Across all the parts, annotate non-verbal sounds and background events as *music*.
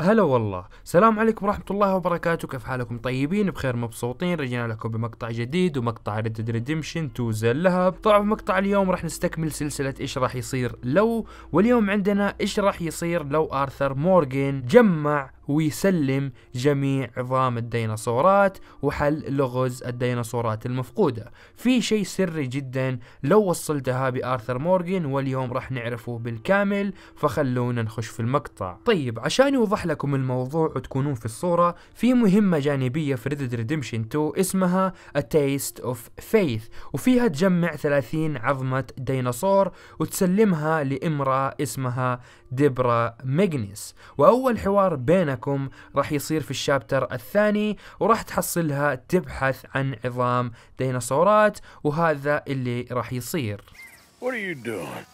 هلا والله سلام عليكم ورحمة الله وبركاته كيف حالكم طيبين بخير مبسوطين رجعنا لكم بمقطع جديد ومقطع ريد ديد ريدمشن تو ذا طبعا في مقطع اليوم راح نستكمل سلسلة ايش راح يصير لو واليوم عندنا ايش راح يصير لو ارثر مورغان جمع ويسلم جميع عظام الديناصورات وحل لغز الديناصورات المفقودة في شيء سري جدا لو وصلتها بآرثر مورغان واليوم راح نعرفه بالكامل فخلونا نخش في المقطع طيب عشان يوضح لكم الموضوع وتكونون في الصورة في مهمة جانبية في ريد ريدمشن 2 اسمها A Taste of Faith وفيها تجمع 30 عظمة ديناصور وتسلمها لامرأة اسمها ديبرا ميغنيس وأول حوار بينها معكم راح يصير في الشابتر الثاني وراح تحصلها تبحث عن عظام ديناصورات وهذا اللي راح يصير What are you doing?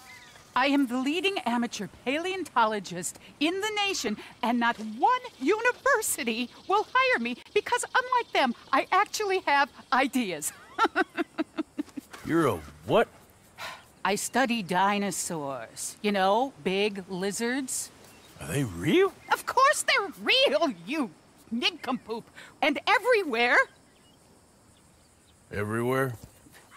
I am the leading amateur paleontologist in the nation, and not one university will hire me because, unlike them, I actually have ideas. You're a what? I study dinosaurs. You know, big lizards. Are they real? Of course they're real, you nincompoop. And everywhere. Everywhere?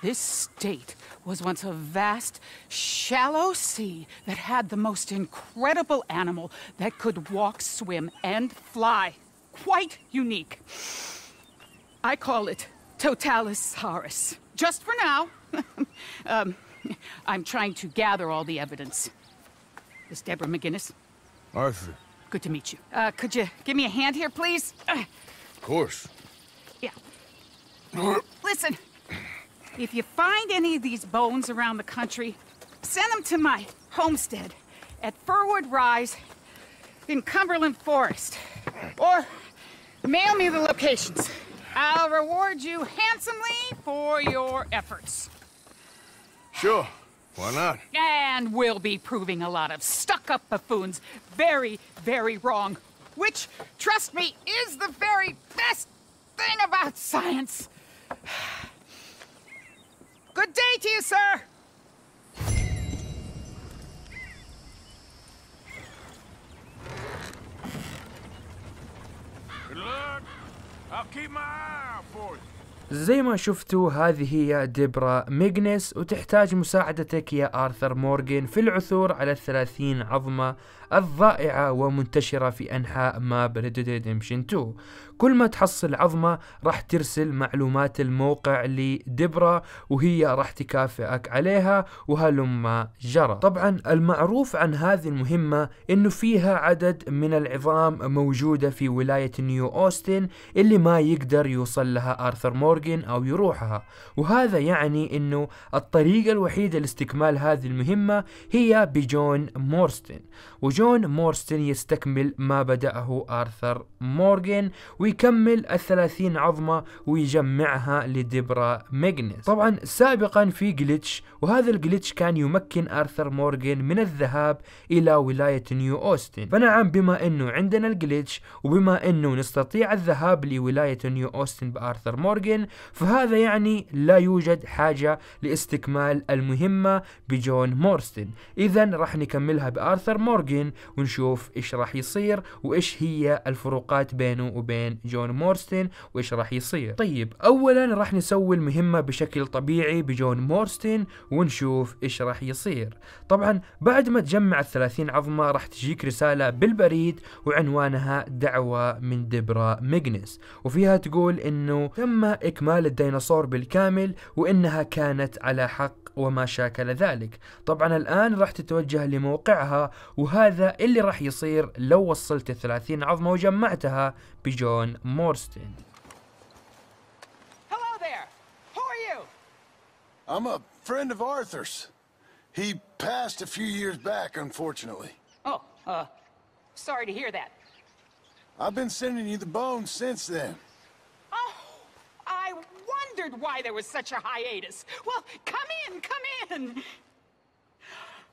This state was once a vast, shallow sea that had the most incredible animal that could walk, swim, and fly. Quite unique. I call it Totalisaurus. Just for now. *laughs* um, I'm trying to gather all the evidence. This Deborah McGinnis. Arthur. Good to meet you. Uh, could you give me a hand here, please? Uh, of course. Yeah. Listen, if you find any of these bones around the country, send them to my homestead at Furwood Rise in Cumberland Forest. Or mail me the locations. I'll reward you handsomely for your efforts. Sure. Why not? And we'll be proving a lot of stuck-up buffoons very, very wrong. Which, trust me, is the very best thing about science. *sighs* Good day to you, sir. Good luck. I'll keep my eye out for you. زي ما شفتوا هذه هي ديبرا ميغنس وتحتاج مساعدتك يا آرثر مورغان في العثور على الثلاثين عظمة الضائعة ومنتشرة في أنحاء ما بريد ريدمشن 2 كل ما تحصل عظمة راح ترسل معلومات الموقع لدبرا وهي راح تكافئك عليها وهلما جرى طبعا المعروف عن هذه المهمة انه فيها عدد من العظام موجودة في ولاية نيو أوستن اللي ما يقدر يوصل لها آرثر مورغان او يروحها وهذا يعني انه الطريقة الوحيدة لاستكمال هذه المهمة هي بجون مورستن وجون مورستن يستكمل ما بدأه آرثر مورغان ويكمل الثلاثين عظمة ويجمعها لديبرا ميغنس طبعا سابقا في جليتش وهذا الجليتش كان يمكن آرثر مورغان من الذهاب إلى ولاية نيو أوستن فنعم بما أنه عندنا الجليتش وبما أنه نستطيع الذهاب لولاية نيو أوستن بآرثر مورغان فهذا يعني لا يوجد حاجة لاستكمال المهمة بجون مورستن إذا راح نكملها بآرثر مورغان السيزن ونشوف ايش راح يصير وايش هي الفروقات بينه وبين جون مورستن وايش راح يصير طيب اولا راح نسوي المهمة بشكل طبيعي بجون مورستن ونشوف ايش راح يصير طبعا بعد ما تجمع الثلاثين عظمة راح تجيك رسالة بالبريد وعنوانها دعوة من دبرا ميغنس وفيها تقول انه تم اكمال الديناصور بالكامل وانها كانت على حق وما شاكل ذلك طبعا الان راح تتوجه لموقعها وهذا هذا اللي راح يصير لو وصلت الثلاثين عظمة وجمعتها بجون مورستن I'm a friend of Arthur's. He passed a few years back, unfortunately. Oh, uh, sorry to hear that. I've been sending you the bones since then. Oh, I wondered why there was such a hiatus. Well, come in, come in.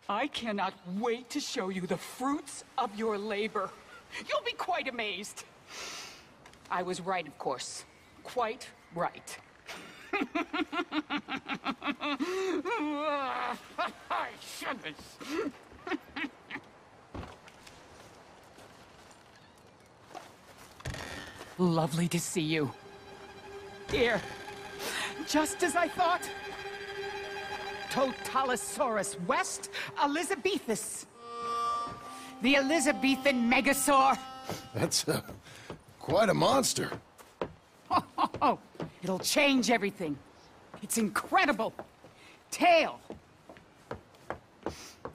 I cannot wait to show you the fruits of your labor. You'll be quite amazed. I was right, of course. Quite right. *laughs* Lovely to see you. Here. Just as I thought. Totalosaurus West Elizabethus. The Elizabethan Megasaur. That's uh, quite a monster. Oh, oh, oh, it'll change everything. It's incredible. Tail.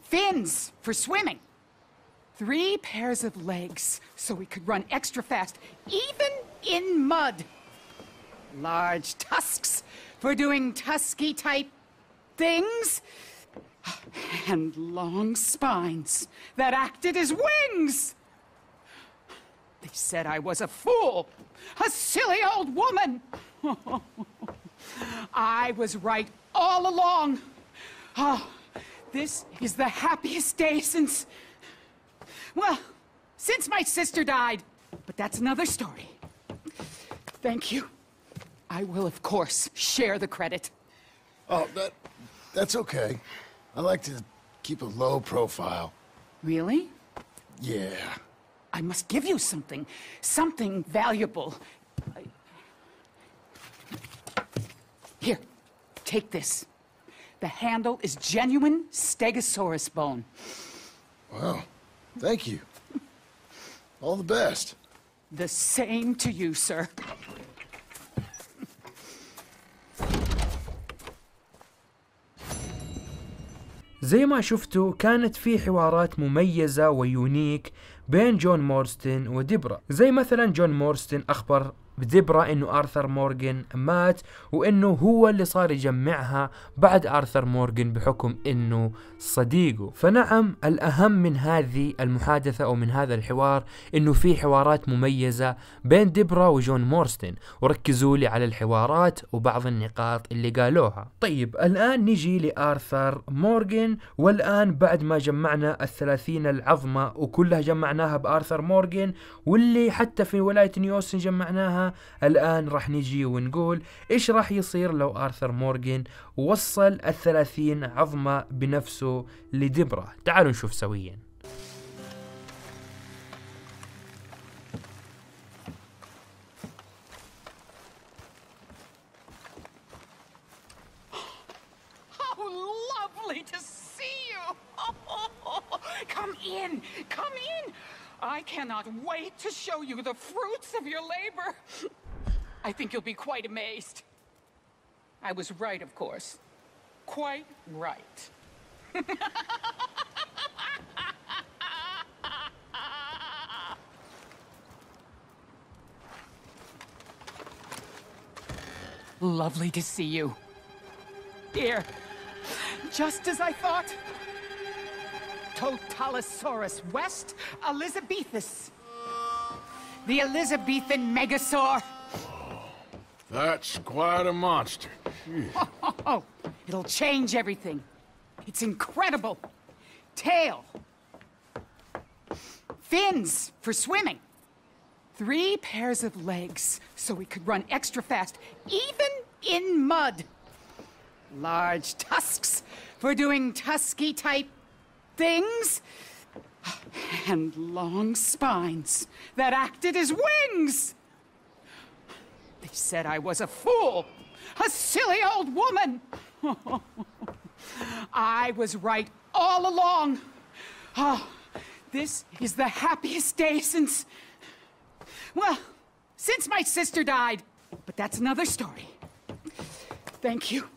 Fins for swimming. Three pairs of legs so we could run extra fast, even in mud. Large tusks for doing tusky type things and long spines that acted as wings. They said I was a fool, a silly old woman. *laughs* I was right all along. Oh, this is the happiest day since... Well, since my sister died. But that's another story. Thank you. I will, of course, share the credit. Oh, that... That's okay. I like to keep a low profile. Really? Yeah. I must give you something. Something valuable. I... Here, take this. The handle is genuine stegosaurus bone. Wow. Thank you. All the best. The same to you, sir. زي ما شفتوا كانت في حوارات مميزة ويونيك بين جون مورستن وديبرا زي مثلا جون مورستن أخبر بذبرة انه ارثر مورجن مات وانه هو اللي صار يجمعها بعد ارثر مورجن بحكم انه صديقه فنعم الاهم من هذه المحادثة او من هذا الحوار انه في حوارات مميزة بين ديبرا وجون مورستن وركزوا لي على الحوارات وبعض النقاط اللي قالوها طيب الان نجي لارثر مورجن والان بعد ما جمعنا الثلاثين العظمة وكلها جمعناها بارثر مورجن واللي حتى في ولاية نيوسن جمعناها الآن راح نجي ونقول إيش راح يصير لو آرثر مورغان وصل الثلاثين عظمة بنفسه لدبرة تعالوا نشوف سويا *laughs* Come in! Come in! I cannot wait to show you the fruits of your labor. I think you'll be quite amazed. I was right, of course. Quite right. *laughs* Lovely to see you. Here. Just as I thought. Totalosaurus West Elizabethus. The Elizabethan Megasaur. That's quite a monster. Oh, *laughs* oh, oh, It'll change everything. It's incredible. Tail. Fins for swimming. Three pairs of legs so we could run extra fast, even in mud. Large tusks for doing tusky type things and long spines that acted as wings. They said I was a fool, a silly old woman. *laughs* I was right all along. Oh, this is the happiest day since... Well, since my sister died. But that's another story. Thank you.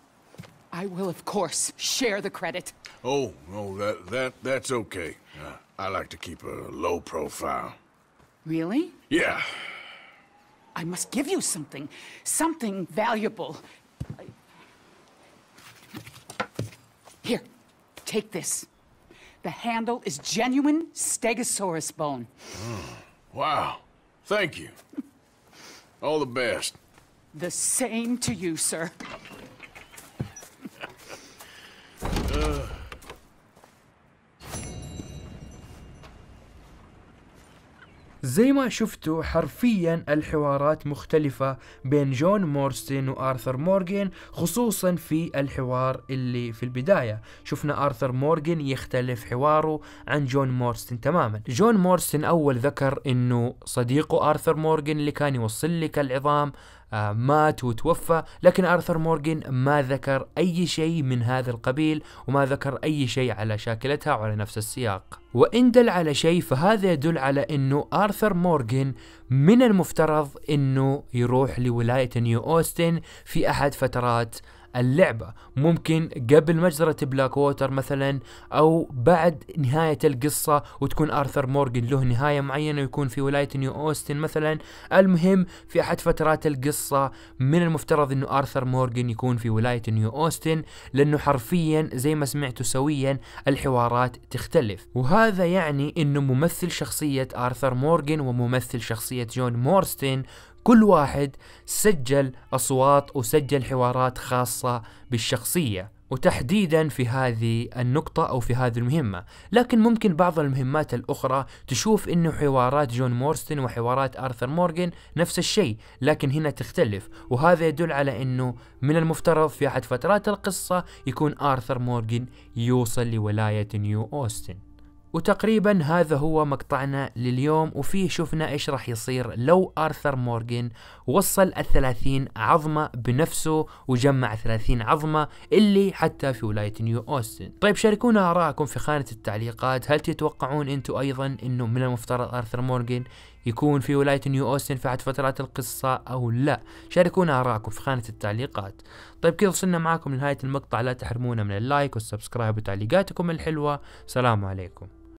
I will, of course, share the credit. Oh, no, oh, that, that, that's okay. Uh, I like to keep a low profile. Really? Yeah. I must give you something. Something valuable. Here, take this. The handle is genuine stegosaurus bone. Hmm. Wow. Thank you. All the best. The same to you, sir. زي ما شفتوا حرفيا الحوارات مختلفة بين جون مورستين وآرثر مورغان خصوصا في الحوار اللي في البداية شفنا آرثر مورغان يختلف حواره عن جون مورستين تماما جون مورستين أول ذكر أنه صديقه آرثر مورغان اللي كان يوصل لك العظام آه، مات وتوفى لكن آرثر مورغان ما ذكر أي شيء من هذا القبيل وما ذكر أي شيء على شاكلتها وعلى نفس السياق وإن دل على شيء فهذا يدل على أنه آرثر مورغان من المفترض أنه يروح لولاية نيو أوستن في أحد فترات اللعبة ممكن قبل مجزرة بلاك ووتر مثلا أو بعد نهاية القصة وتكون آرثر مورغن له نهاية معينة ويكون في ولاية نيو أوستن مثلا المهم في أحد فترات القصة من المفترض أنه آرثر مورغن يكون في ولاية نيو أوستن لأنه حرفيا زي ما سمعتوا سويا الحوارات تختلف وهذا يعني أنه ممثل شخصية آرثر مورغن وممثل شخصية جون مورستن كل واحد سجل أصوات وسجل حوارات خاصة بالشخصية وتحديدا في هذه النقطة أو في هذه المهمة لكن ممكن بعض المهمات الأخرى تشوف أنه حوارات جون مورستن وحوارات آرثر مورغن نفس الشيء لكن هنا تختلف وهذا يدل على أنه من المفترض في أحد فترات القصة يكون آرثر مورغن يوصل لولاية نيو أوستن وتقريبا هذا هو مقطعنا لليوم وفيه شفنا ايش راح يصير لو ارثر مورغان وصل الثلاثين عظمة بنفسه وجمع ثلاثين عظمة اللي حتى في ولاية نيو اوستن طيب شاركونا اراءكم في خانة التعليقات هل تتوقعون انتم ايضا انه من المفترض ارثر مورغان يكون في ولاية نيو أوستن في أحد فترات القصة أو لا شاركونا آراءكم في خانة التعليقات طيب كذا وصلنا معكم لنهاية المقطع لا تحرمونا من اللايك والسبسكرايب وتعليقاتكم الحلوة سلام عليكم